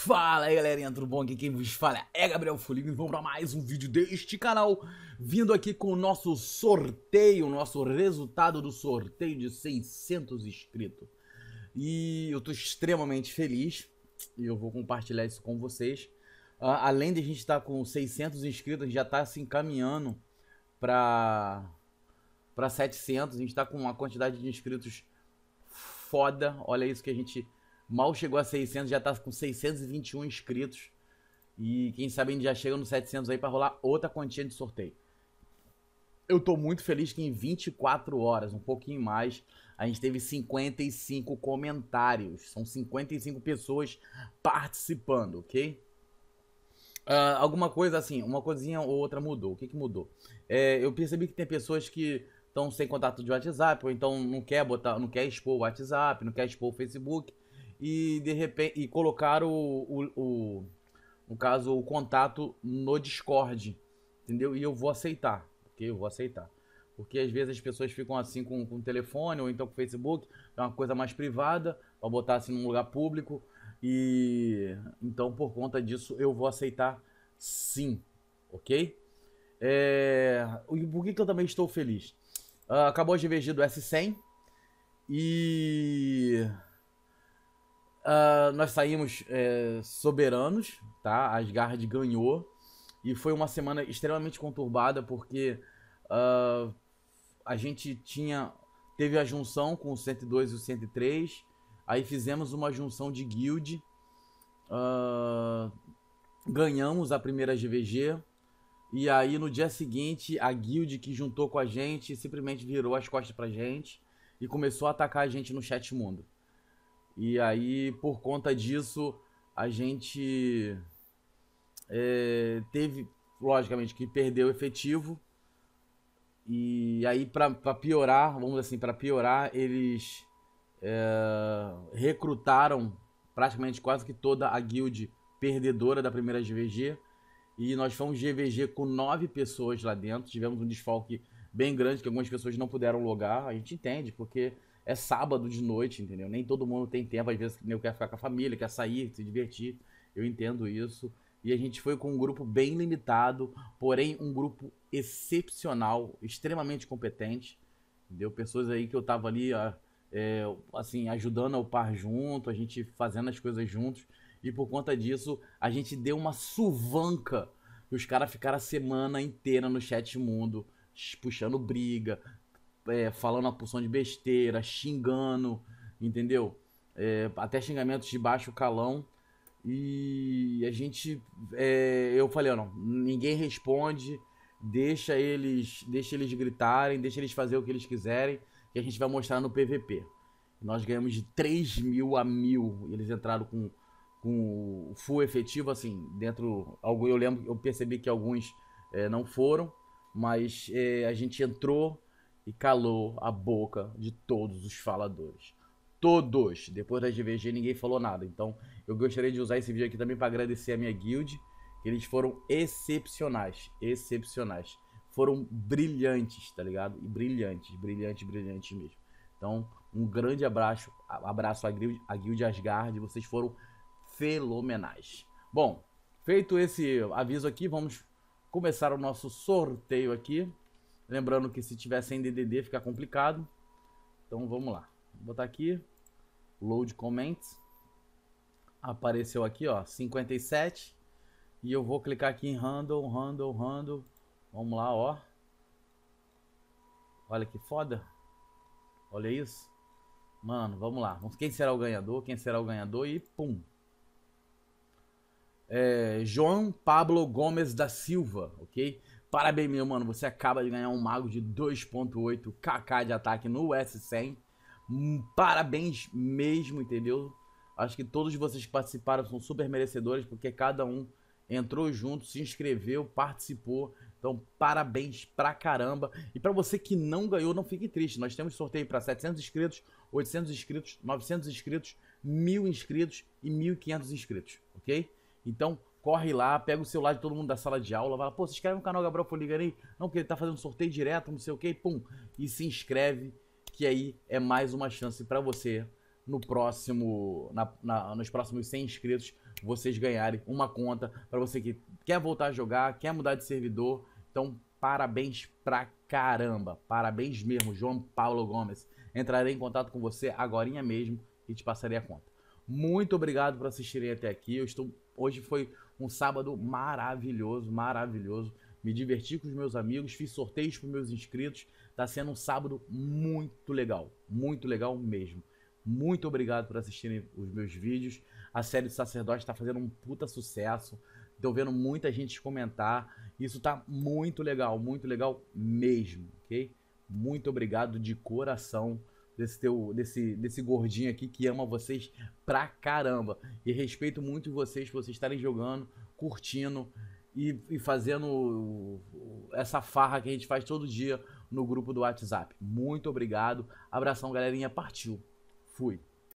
Fala aí galerinha, tudo bom? Aqui quem vos fala é Gabriel Fulino e vamos para mais um vídeo deste canal Vindo aqui com o nosso sorteio, nosso resultado do sorteio de 600 inscritos E eu estou extremamente feliz e eu vou compartilhar isso com vocês uh, Além de a gente estar tá com 600 inscritos, a gente já está se encaminhando para para 700 A gente está com uma quantidade de inscritos foda, olha isso que a gente mal chegou a 600, já tá com 621 inscritos. E quem sabe a gente já chega nos 700 aí para rolar outra quantia de sorteio. Eu tô muito feliz que em 24 horas, um pouquinho mais, a gente teve 55 comentários. São 55 pessoas participando, ok? Uh, alguma coisa assim, uma coisinha ou outra mudou. O que, que mudou? É, eu percebi que tem pessoas que estão sem contato de WhatsApp, ou então não quer botar, não quer expor o WhatsApp, não quer expor o Facebook e de repente e o, o, o, no caso o contato no Discord, entendeu? E eu vou aceitar, ok? Eu vou aceitar. Porque às vezes as pessoas ficam assim com, com o telefone ou então com o Facebook, é uma coisa mais privada, para botar assim num lugar público. E então por conta disso eu vou aceitar sim, ok? É... E por que, que eu também estou feliz? Uh, acabou de divergir do S100 e Uh, nós saímos é, soberanos, tá? A Asgard ganhou. E foi uma semana extremamente conturbada porque uh, a gente tinha. Teve a junção com o 102 e o 103. Aí fizemos uma junção de guild. Uh, ganhamos a primeira GVG. E aí no dia seguinte, a guild que juntou com a gente simplesmente virou as costas pra gente e começou a atacar a gente no chat mundo. E aí, por conta disso, a gente é, teve, logicamente, que perdeu efetivo. E aí, para piorar, vamos dizer assim, para piorar, eles é, recrutaram praticamente quase que toda a guild perdedora da primeira GVG. E nós fomos GVG com nove pessoas lá dentro. Tivemos um desfalque bem grande que algumas pessoas não puderam logar. A gente entende, porque é sábado de noite, entendeu? Nem todo mundo tem tempo, às vezes eu quer ficar com a família, quer sair, se divertir. Eu entendo isso. E a gente foi com um grupo bem limitado, porém um grupo excepcional, extremamente competente. Entendeu? Pessoas aí que eu tava ali, ah, é, assim, ajudando ao par junto, a gente fazendo as coisas juntos. E por conta disso, a gente deu uma suvanca. E os caras ficaram a semana inteira no chat mundo puxando briga, é, falando a porção de besteira, xingando, entendeu? É, até xingamentos de baixo calão. E a gente. É, eu falei, não, ninguém responde, deixa eles, deixa eles gritarem, deixa eles fazer o que eles quiserem, que a gente vai mostrar no PVP. Nós ganhamos de 3 mil a mil. Eles entraram com, com full efetivo, assim, dentro. Eu lembro, eu percebi que alguns é, não foram mas é, a gente entrou e calou a boca de todos os faladores. Todos! Depois da GVG ninguém falou nada. Então eu gostaria de usar esse vídeo aqui também para agradecer a minha guild, que eles foram excepcionais. Excepcionais. Foram brilhantes, tá ligado? E brilhantes, brilhantes, brilhantes mesmo. Então, um grande abraço, abraço à guild, à guild Asgard, vocês foram fenomenais. Bom, feito esse aviso aqui, vamos começar o nosso sorteio aqui. Lembrando que se tiver sem DDD fica complicado. Então vamos lá. Vou botar aqui. Load comments. Apareceu aqui, ó, 57. E eu vou clicar aqui em handle, handle, handle. Vamos lá, ó. Olha que foda. Olha isso. Mano, vamos lá. Quem será o ganhador? Quem será o ganhador? E pum é, João Pablo Gomes da Silva, ok? Parabéns, meu mano, você acaba de ganhar um mago de 2.8 kk de ataque no S100. Hum, parabéns mesmo, entendeu? Acho que todos vocês que participaram são super merecedores, porque cada um entrou junto, se inscreveu, participou. Então, parabéns pra caramba. E para você que não ganhou, não fique triste. Nós temos sorteio para 700 inscritos, 800 inscritos, 900 inscritos, 1000 inscritos e 1500 inscritos, ok? Então, corre lá, pega o celular de todo mundo da sala de aula, vai lá, pô, se inscreve no canal Gabriel Foligani aí. Não, porque ele tá fazendo sorteio direto, não sei o que, pum. E se inscreve, que aí é mais uma chance para você no próximo, na, na, nos próximos 100 inscritos, vocês ganharem uma conta para você que quer voltar a jogar, quer mudar de servidor. Então, parabéns pra caramba. Parabéns mesmo, João Paulo Gomes. Entrarei em contato com você agora mesmo e te passarei a conta. Muito obrigado por assistirem até aqui. Eu estou hoje foi um sábado maravilhoso, maravilhoso. Me diverti com os meus amigos, fiz sorteios para meus inscritos. Está sendo um sábado muito legal, muito legal mesmo. Muito obrigado por assistirem os meus vídeos. A série do Sacerdote está fazendo um puta sucesso. Estou vendo muita gente comentar. Isso tá muito legal, muito legal mesmo, ok? Muito obrigado de coração desse teu desse desse gordinho aqui que ama vocês pra caramba. E respeito muito vocês por vocês estarem jogando, curtindo e, e fazendo essa farra que a gente faz todo dia no grupo do WhatsApp. Muito obrigado. Abração, galerinha. Partiu. Fui.